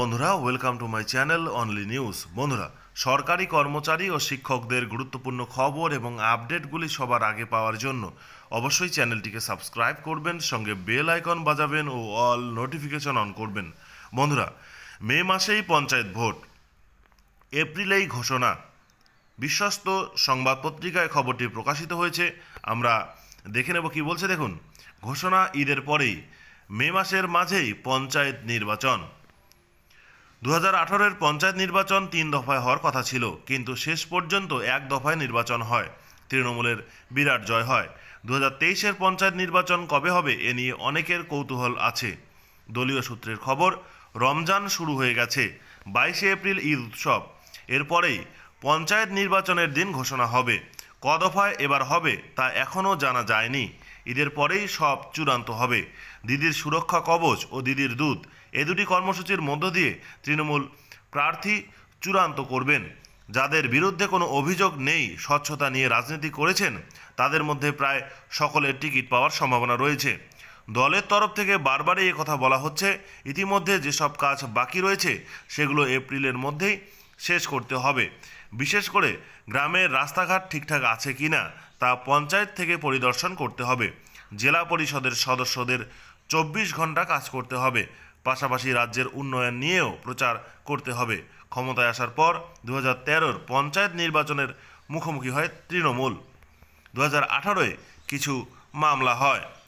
বন্ধুরা welcome to my channel only news বন্ধুরা সরকারি কর্মচারী ও শিক্ষকদের গুরুত্বপূর্ণ খবর এবং আপডেটগুলি সবার আগে পাওয়ার জন্য অবশ্যই চ্যানেলটিকে সাবস্ক্রাইব করবেন সঙ্গে বেল আইকন বাজাবেন ও অল নোটিফিকেশন অন করবেন বন্ধুরা মে মাসেই পঞ্চায়েত ভোট এপ্রিলেই ঘোষণা বিশ্বস্ত সংবাদ পত্রিকায় খবরটি প্রকাশিত হয়েছে আমরা দেখে নেব কি বলছে দেখুন ঘোষণা ঈদের পরেই মে মাসের মাঝেই পঞ্চায়েত নির্বাচন দু হাজার পঞ্চায়েত নির্বাচন তিন দফায় হওয়ার কথা ছিল কিন্তু শেষ পর্যন্ত এক দফায় নির্বাচন হয় তৃণমূলের বিরাট জয় হয় দু হাজার পঞ্চায়েত নির্বাচন কবে হবে এ নিয়ে অনেকের কৌতূহল আছে দলীয় সূত্রের খবর রমজান শুরু হয়ে গেছে বাইশে এপ্রিল ঈদ উৎসব এরপরেই পঞ্চায়েত নির্বাচনের দিন ঘোষণা হবে কদফায় এবার হবে তা এখনও জানা যায়নি ঈদের পরেই সব চূড়ান্ত হবে দিদির সুরক্ষা কবচ ও দিদির দুধ এ দুটি কর্মসূচির মধ্য দিয়ে তৃণমূল প্রার্থী চূড়ান্ত করবেন যাদের বিরুদ্ধে কোনো অভিযোগ নেই স্বচ্ছতা নিয়ে রাজনীতি করেছেন তাদের মধ্যে প্রায় সকলের টিকিট পাওয়ার সম্ভাবনা রয়েছে দলের তরফ থেকে বারবারই কথা বলা হচ্ছে ইতিমধ্যে যেসব কাজ বাকি রয়েছে সেগুলো এপ্রিলের মধ্যেই শেষ করতে হবে বিশেষ করে গ্রামের রাস্তাঘাট ঠিকঠাক আছে কি না তা পঞ্চায়েত থেকে পরিদর্শন করতে হবে জেলা পরিষদের সদস্যদের চব্বিশ ঘন্টা কাজ করতে হবে পাশাপাশি রাজ্যের উন্নয়ন নিয়েও প্রচার করতে হবে ক্ষমতায় আসার পর দু হাজার পঞ্চায়েত নির্বাচনের মুখোমুখি হয় তৃণমূল দু হাজার কিছু মামলা হয়